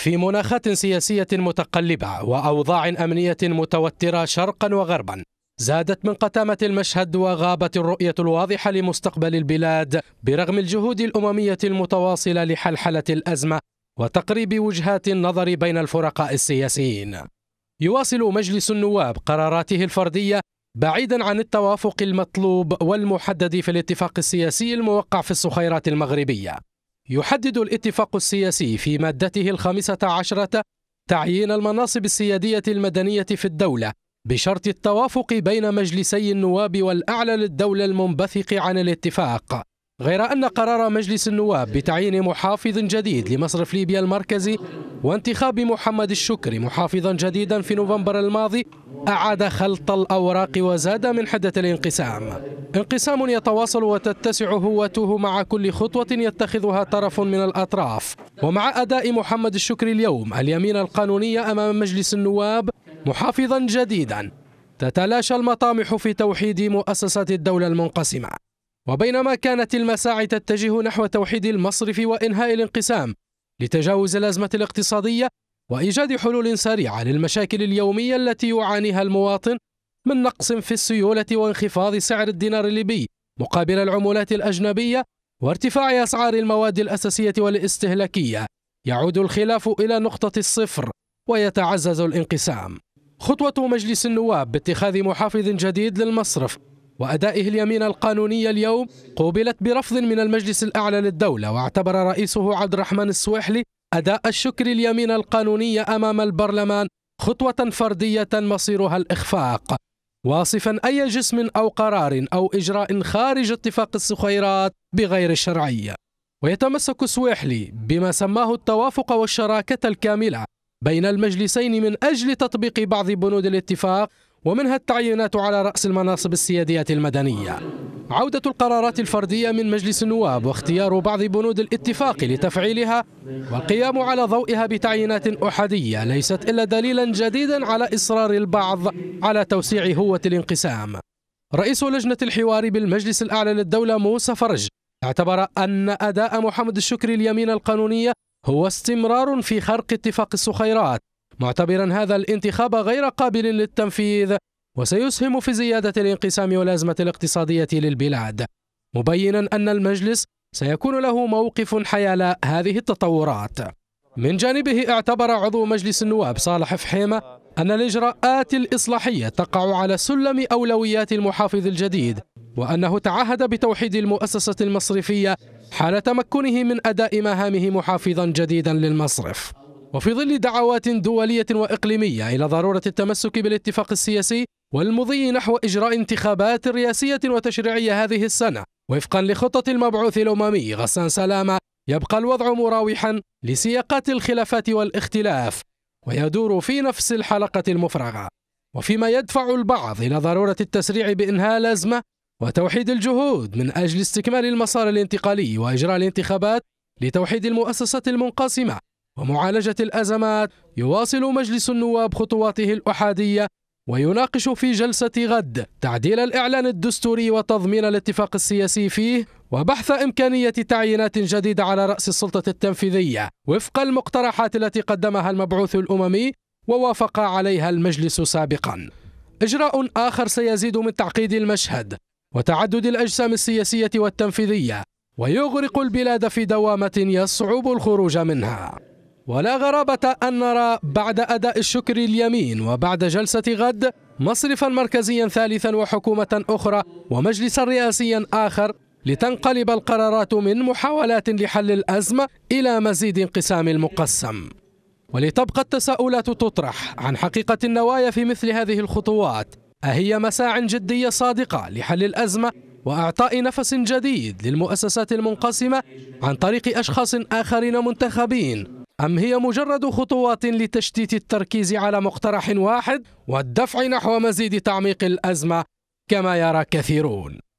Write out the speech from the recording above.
في مناخات سياسية متقلبة وأوضاع أمنية متوترة شرقا وغربا زادت من قتامة المشهد وغابت الرؤية الواضحة لمستقبل البلاد برغم الجهود الأممية المتواصلة لحلحلة الأزمة وتقريب وجهات النظر بين الفرقاء السياسيين يواصل مجلس النواب قراراته الفردية بعيدا عن التوافق المطلوب والمحدد في الاتفاق السياسي الموقع في الصخيرات المغربية يحدد الاتفاق السياسي في مادته الخامسة عشرة تعيين المناصب السيادية المدنية في الدولة بشرط التوافق بين مجلسي النواب والأعلى للدولة المنبثق عن الاتفاق غير أن قرار مجلس النواب بتعيين محافظ جديد لمصرف ليبيا المركزي وانتخاب محمد الشكري محافظا جديدا في نوفمبر الماضي أعاد خلط الأوراق وزاد من حدة الانقسام انقسام يتواصل وتتسع هوته مع كل خطوة يتخذها طرف من الأطراف ومع أداء محمد الشكري اليوم اليمين القانونية أمام مجلس النواب محافظا جديدا تتلاشى المطامح في توحيد مؤسسات الدولة المنقسمة وبينما كانت المساعي تتجه نحو توحيد المصرف وإنهاء الانقسام لتجاوز الأزمة الاقتصادية وإيجاد حلول سريعة للمشاكل اليومية التي يعانيها المواطن من نقص في السيولة وانخفاض سعر الدينار الليبي مقابل العمولات الأجنبية وارتفاع أسعار المواد الأساسية والاستهلاكية يعود الخلاف إلى نقطة الصفر ويتعزز الانقسام خطوة مجلس النواب باتخاذ محافظ جديد للمصرف وأدائه اليمين القانوني اليوم قوبلت برفض من المجلس الأعلى للدولة واعتبر رئيسه عبد الرحمن السويحلي أداء الشكر اليمين القانوني أمام البرلمان خطوة فردية مصيرها الإخفاق واصفا أي جسم أو قرار أو إجراء خارج اتفاق السخيرات بغير الشرعية ويتمسك سويحلي بما سماه التوافق والشراكة الكاملة بين المجلسين من أجل تطبيق بعض بنود الاتفاق ومنها التعيينات على رأس المناصب السيادية المدنية عودة القرارات الفردية من مجلس النواب واختيار بعض بنود الاتفاق لتفعيلها والقيام على ضوئها بتعيينات أحادية ليست إلا دليلا جديدا على إصرار البعض على توسيع هوة الانقسام رئيس لجنة الحوار بالمجلس الأعلى للدولة موسى فرج اعتبر أن أداء محمد الشكري اليمين القانونية هو استمرار في خرق اتفاق السخيرات معتبرا هذا الانتخاب غير قابل للتنفيذ وسيسهم في زيادة الانقسام والأزمة الاقتصادية للبلاد مبينا أن المجلس سيكون له موقف حيال هذه التطورات من جانبه اعتبر عضو مجلس النواب صالح فحيمة أن الإجراءات الإصلاحية تقع على سلم أولويات المحافظ الجديد وأنه تعهد بتوحيد المؤسسة المصرفية حال تمكنه من أداء مهامه محافظا جديدا للمصرف وفي ظل دعوات دولية وإقليمية إلى ضرورة التمسك بالاتفاق السياسي والمضي نحو إجراء انتخابات رئاسية وتشريعية هذه السنة وفقا لخطة المبعوث الأممي غسان سلامة يبقى الوضع مراوحا لسياقات الخلافات والاختلاف ويدور في نفس الحلقة المفرغة وفيما يدفع البعض إلى ضرورة التسريع بإنهاء الأزمة وتوحيد الجهود من أجل استكمال المسار الانتقالي وإجراء الانتخابات لتوحيد المؤسسات المنقسمة ومعالجة الأزمات يواصل مجلس النواب خطواته الأحادية ويناقش في جلسة غد تعديل الإعلان الدستوري وتضمين الاتفاق السياسي فيه وبحث إمكانية تعيينات جديدة على رأس السلطة التنفيذية وفق المقترحات التي قدمها المبعوث الأممي ووافق عليها المجلس سابقا إجراء آخر سيزيد من تعقيد المشهد وتعدد الأجسام السياسية والتنفيذية ويغرق البلاد في دوامة يصعب الخروج منها ولا غرابة أن نرى بعد أداء الشكر اليمين وبعد جلسة غد مصرفا مركزيا ثالثا وحكومة أخرى ومجلسا رئاسيا آخر لتنقلب القرارات من محاولات لحل الأزمة إلى مزيد انقسام المقسم ولتبقى التساؤلات تطرح عن حقيقة النوايا في مثل هذه الخطوات أهي مساع جدية صادقة لحل الأزمة وأعطاء نفس جديد للمؤسسات المنقسمة عن طريق أشخاص آخرين منتخبين أم هي مجرد خطوات لتشتيت التركيز على مقترح واحد والدفع نحو مزيد تعميق الأزمة كما يرى كثيرون